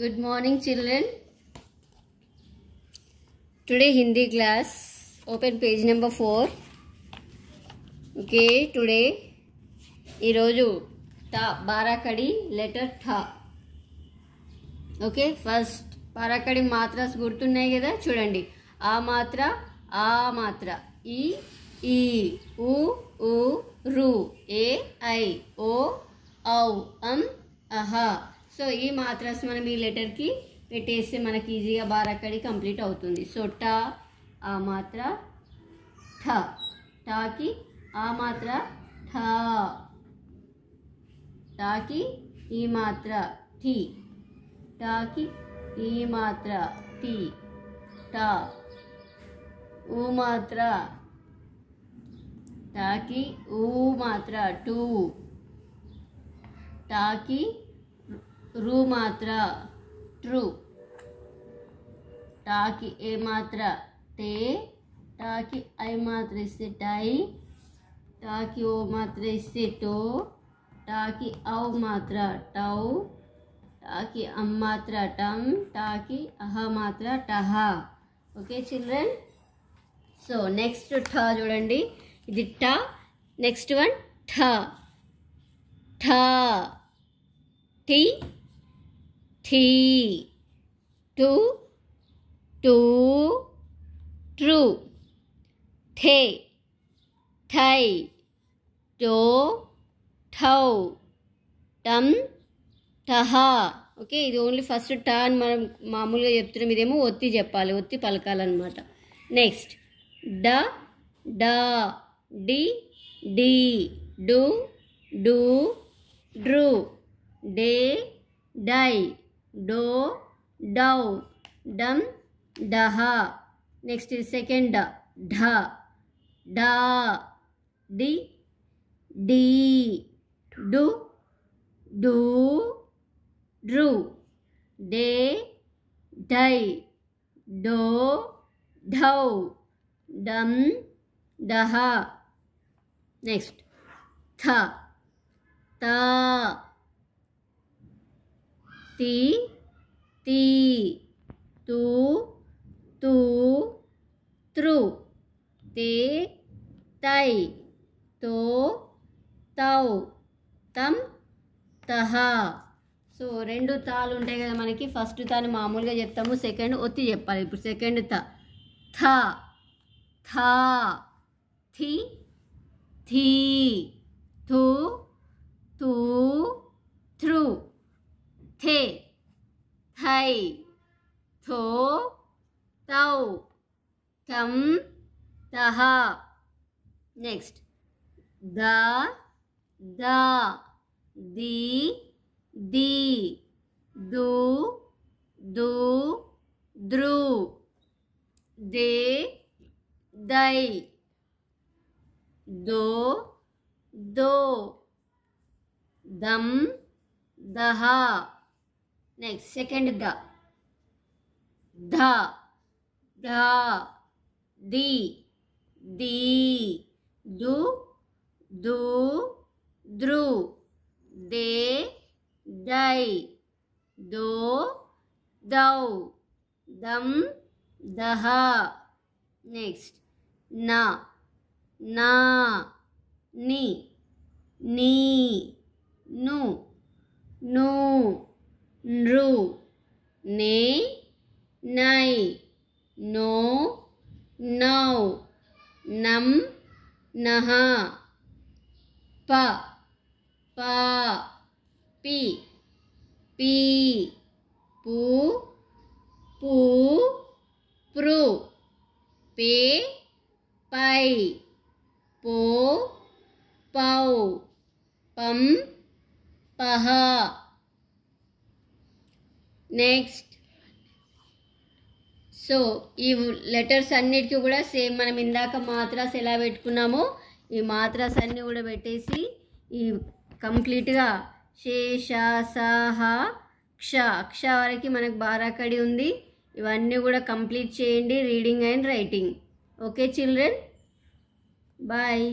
Good morning children. Today Hindi class. Open page number 4. Okay, today Iroju ta barakadi letter tha. Okay, first barakadi matras గుర్తున్నాయి కదా చూడండి ఆ మాత్ర ఆ మాత్ర ఈ ఈ ఉ ఉ రు ఏ ఐ ఓ ఔ అం అహ సో ఈ మాత్రస్ మనం ఈ లెటర్కి పెట్టేస్తే మనకి ఈజీగా బారక్కడి కంప్లీట్ అవుతుంది సో ట ఆ మాత్ర ఠ టాకి ఆ మాత్ర ఠ టాకి ఈ మాత్ర ఠీ టాకి ఈ మాత్ర ఠీ టా ఊ మాత్ర టాకి ఊ మాత్ర టూ టాకి రు మాత్ర ట్రూ టాకి ఏ మాత్ర టే టాకి ఐ మాత్ర ఇస్తే టై టాకి ఓ మాత్ర ఇస్తే టో టాకి ఔ మాత్ర టౌ టాకి అమ్ మాత్ర టమ్ టాకి అహ మాత్ర టహ ఓకే చిల్డ్రన్ సో నెక్స్ట్ ఠ చూడండి ఇది ట నెక్స్ట్ వన్ ఠ ఠ టీ థీ టూ టూ ట్రూ థే థై టో ఠౌ టమ్ టహా ఓకే ఇది ఓన్లీ ఫస్ట్ టా మనం మామూలుగా చెప్తున్నాం ఇదేమో ఒత్తి చెప్పాలి ఒత్తి పలకాలన్నమాట నెక్స్ట్ డ డ డి డి డు డు డ్రూ డే డై do, dow, dum, daha. Next is second da, da, di, di, do, do, dru, de, die, do, thou, dum, daha. Next, Ta, ta, తి తీ తు తు త్రు తే తై తో తౌ తం తహ సో రెండు తాలు ఉంటాయి కదా మనకి ఫస్ట్ తాను మామూలుగా చెప్తాము సెకండ్ ఒత్తి చెప్పాలి ఇప్పుడు సెకండ్ త థ థ థి థీ థూ થે થઈ થો તૌ તમ તહ નેક્સ્ટ દ દ દી દી દુ દુ દ્રુ દે દઈ दो दो दम दहा నెక్స్ట్ సెకండ్ ద ధ ద ది ది దు దు ద్రు దే దై దో దౌ దం దహ నెక్స్ట్ నా నా ని నీ ను ను नृ ने नई नो नौ नम नह प प पी पी पु पु प्रु पे पै पो पौ पम पह నెక్స్ట్ సో ఈ లెటర్స్ అన్నిటికీ కూడా సేమ్ మనం ఇందాక మాత్రాస్ ఎలా పెట్టుకున్నామో ఈ మాత్రాస్ అన్నీ కూడా పెట్టేసి ఈ కంప్లీట్గా శేష సహ క్ష అక్ష వరకు మనకు బారాకడి ఉంది ఇవన్నీ కూడా కంప్లీట్ చేయండి reading and writing okay children bye